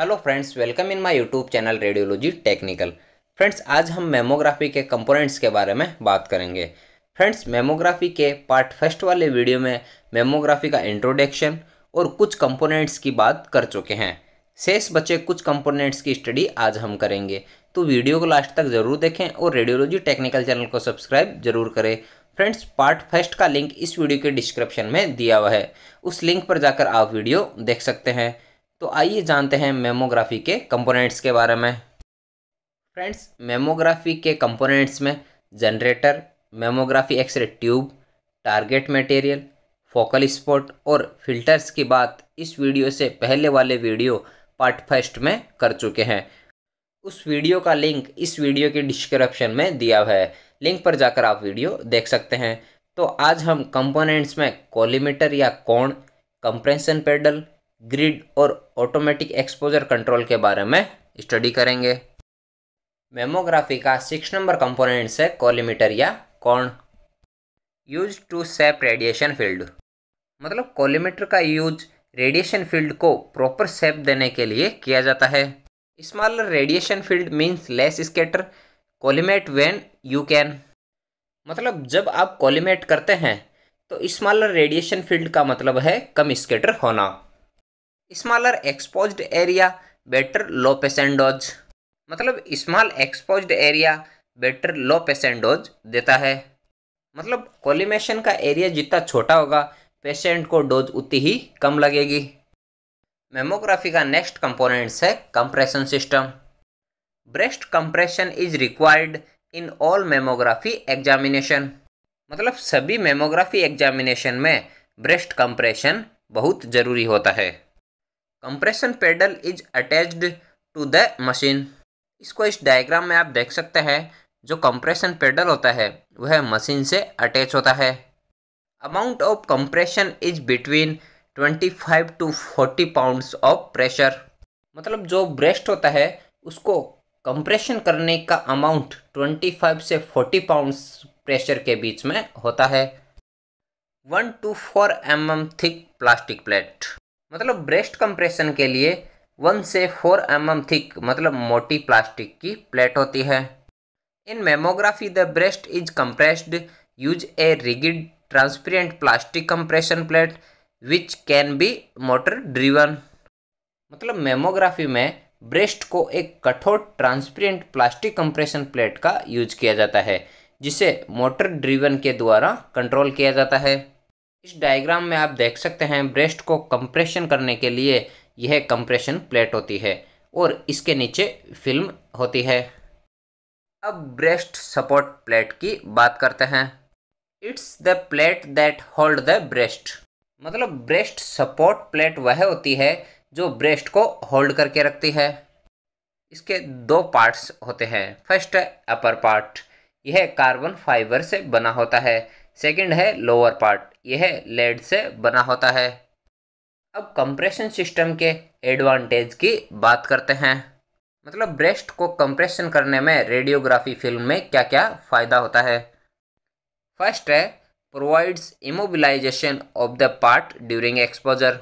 hello friends welcome in my YouTube channel radiology technical friends आज हम mammography के components के बारे में बात करेंगे फ्रेंड्स मेमोग्राफी के पार्ट फर्स्ट वाले वीडियो में मेमोग्राफी का इंट्रोडक्शन और कुछ कंपोनेंट्स की बात कर चुके हैं शेष बचे कुछ कंपोनेंट्स की स्टडी आज हम करेंगे तो वीडियो को लास्ट तक ज़रूर देखें और रेडियोलॉजी टेक्निकल चैनल को सब्सक्राइब जरूर करें फ्रेंड्स पार्ट फर्स्ट का लिंक इस वीडियो के डिस्क्रिप्शन में दिया हुआ है उस लिंक पर जाकर आप वीडियो देख सकते हैं तो आइए जानते हैं मेमोग्राफी के कंपोनेंट्स के बारे में फ्रेंड्स मेमोग्राफी के कंपोनेंट्स में generator mammography x ray tube target material focal spot और फिल्टर्स की बात इस वीडियो से पहले वाले वीडियो पार्ट फर्स्ट में कर चुके हैं उस वीडियो का लिंक इस वीडियो के डिस्क्रिप्शन में दिया हुआ है लिंक पर जाकर आप वीडियो देख सकते हैं तो आज हम कंपोनेंट्स में कॉलीमीटर या कोण कंप्रेशन पेडल ग्रिड और ऑटोमेटिक एक्सपोजर कंट्रोल के बारे में स्टडी करेंगे मेमोग्राफी का सिक्स नंबर कंपोनेंट्स है कॉलीमीटर या cone use to shape radiation field मतलब कॉलीमीटर का यूज रेडिएशन फील्ड को प्रॉपर सेप देने के लिए किया जाता है smaller radiation field means less scatter collimate when you can मतलब जब आप कॉलीमेट करते हैं तो स्मॉलर रेडिएशन फील्ड का मतलब है कम स्केटर होना smaller expose area better low patient dose मतलब small expose area better low patient dose देता है मतलब कोलिमेशन का एरिया जितना छोटा होगा पेशेंट को डोज उतनी ही कम लगेगी मेमोग्राफी का नेक्स्ट कंपोनेंट्स है compression system breast compression is required in all mammography examination मतलब सभी मेमोग्राफी एग्जामिनेशन में ब्रेस्ट कंप्रेशन बहुत ज़रूरी होता है compression paddle is attached to the machine इसको इस डायग्राम में आप देख सकते हैं जो कंप्रेशन पेडल होता है वह मशीन से अटैच होता है amount of compression is between 25 to 40 pounds of pressure मतलब जो ब्रेस्ट होता है उसको कंप्रेशन करने का अमाउंट 25 से 40 पाउंड्स प्रेशर के बीच में होता है one two four M M thick plastic plate मतलब ब्रेस्ट कंप्रेशन के लिए वन से फोर एम एम थिक मतलब मोटी प्लास्टिक की प्लेट होती है in mammography the breast is compressed use a rigid transparent plastic compression plate which can be motor driven मतलब मेमोग्राफी में ब्रेस्ट को एक कठोर ट्रांसपेरेंट प्लास्टिक कंप्रेशन प्लेट का यूज किया जाता है जिसे मोटर ड्रीवन के द्वारा कंट्रोल किया जाता है इस डायग्राम में आप देख सकते हैं ब्रेस्ट को कंप्रेशन करने के लिए यह कंप्रेशन प्लेट होती है और इसके नीचे फिल्म होती है अब ब्रेस्ट सपोर्ट प्लेट की बात करते हैं it's the plate that hold the breast मतलब ब्रेस्ट सपोर्ट प्लेट वह होती है जो ब्रेस्ट को होल्ड करके रखती है इसके दो पार्ट्स होते हैं फर्स्ट अपर पार्ट यह कार्बन फाइबर से बना होता है सेकंड है लोअर पार्ट यह लेड से बना होता है अब कंप्रेशन सिस्टम के एडवांटेज की बात करते हैं मतलब ब्रेस्ट को कंप्रेशन करने में रेडियोग्राफी फिल्म में क्या क्या फ़ायदा होता है फर्स्ट है provides immobilisation of the part during exposure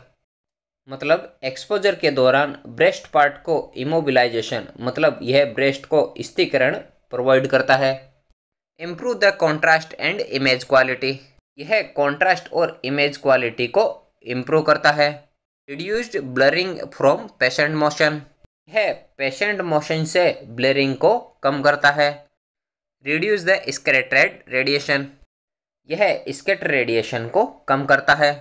मतलब एक्सपोजर के दौरान ब्रेस्ट पार्ट को इमोबिलाइजेशन मतलब यह ब्रेस्ट को स्थिकरण प्रोवाइड करता है improve the contrast and image quality यह कॉन्ट्रास्ट और इमेज क्वालिटी को इम्प्रूव करता है reduced blurring from patient motion यह पेशेंट मोशन से ब्लरिंग को कम करता है रिड्यूस द स्केटरेड रेडिएशन यह स्केटर रेडिएशन को कम करता है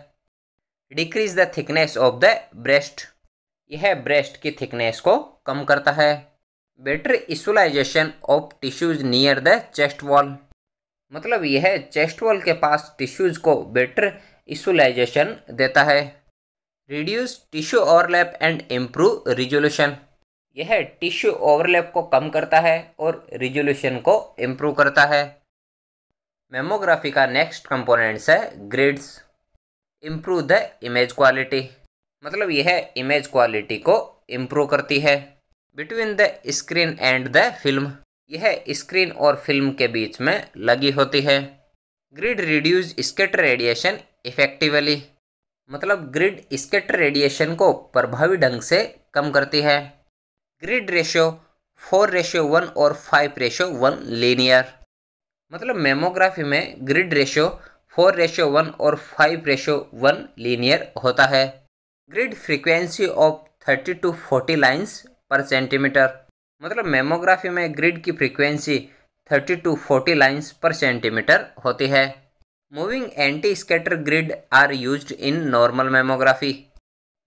decrease the thickness of the breast यह ब्रेस्ट की थिकनेस को कम करता है better visualisation of tissues near the chest wall मतलब यह चेस्ट वॉल के पास टिश्यूज को बेटर इशुलाइजेशन देता है reduce tissue overlap and improve resolution यह टिश्यू ओवरलैप को कम करता है और रिजोल्यूशन को इम्प्रूव करता है मेमोग्राफी का नेक्स्ट कंपोनेंट्स है grids improve the image quality मतलब यह इमेज क्वालिटी को इम्प्रूव करती है between the screen and the film यह स्क्रीन और फिल्म के बीच में लगी होती है grid reduce scatter radiation effectively मतलब ग्रिड स्केटर रेडिएशन को प्रभावी ढंग से कम करती है grid ratio four ratio one और फाइव रेशियो वन लीनियर मतलब मेमोग्राफी में grid ratio four ratio one और फाइव रेशियो वन लीनियर होता है grid frequency of thirty to forty lines per centimetre मतलब मेमोग्राफी में ग्रिड की frequency 30 to 40 lines per centimetre होती है moving anti scatter grid are used in normal mammography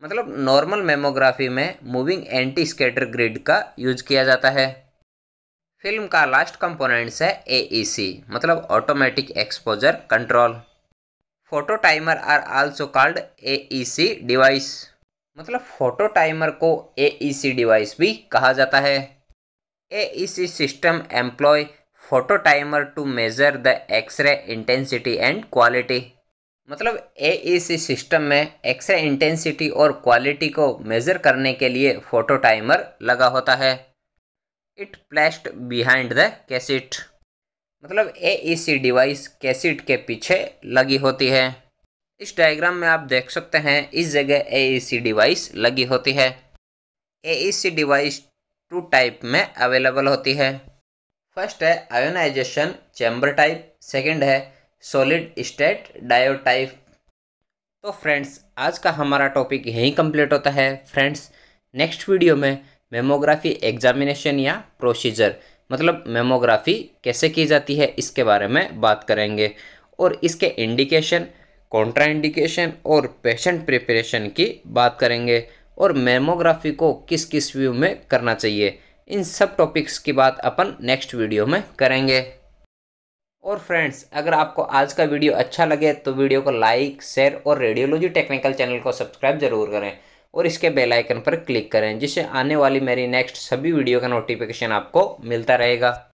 मतलब normal mammography में moving anti scatter grid का use किया जाता है फिल्म का लास्ट कंपोनेंट्स है ए e मतलब automatic exposure control photo timer are also called A device मतलब फोटो टाइमर को ए डिवाइस e भी कहा जाता है A system employ photo timer to measure the x ray intensity and quality मतलब A system e में x ray intensity और quality को मेज़र करने के लिए फोटो टाइमर लगा होता है it placed behind the cassette मतलब ए डिवाइस कैसेट के पीछे लगी होती है इस डायग्राम में आप देख सकते हैं इस जगह ए डिवाइस लगी होती है ए डिवाइस टू टाइप में अवेलेबल होती है फर्स्ट है आयोनाइजेशन चैम्बर टाइप सेकंड है सॉलिड स्टेट डायो टाइप तो फ्रेंड्स आज का हमारा टॉपिक यहीं कंप्लीट होता है फ्रेंड्स नेक्स्ट वीडियो में मेमोग्राफी एग्जामिनेशन या प्रोसीजर मतलब मेमोग्राफी कैसे की जाती है इसके बारे में बात करेंगे और इसके इंडिकेशन कॉन्ट्राइंडिकेशन और पेशेंट प्रिपरेशन की बात करेंगे और मेमोग्राफी को किस किस व्यू में करना चाहिए इन सब टॉपिक्स की बात अपन नेक्स्ट वीडियो में करेंगे और फ्रेंड्स अगर आपको आज का वीडियो अच्छा लगे तो वीडियो को लाइक शेयर और रेडियोलॉजी टेक्निकल चैनल को सब्सक्राइब जरूर करें और इसके बेल आइकन पर क्लिक करें जिससे आने वाली मेरी नेक्स्ट सभी वीडियो का नोटिफिकेशन आपको मिलता रहेगा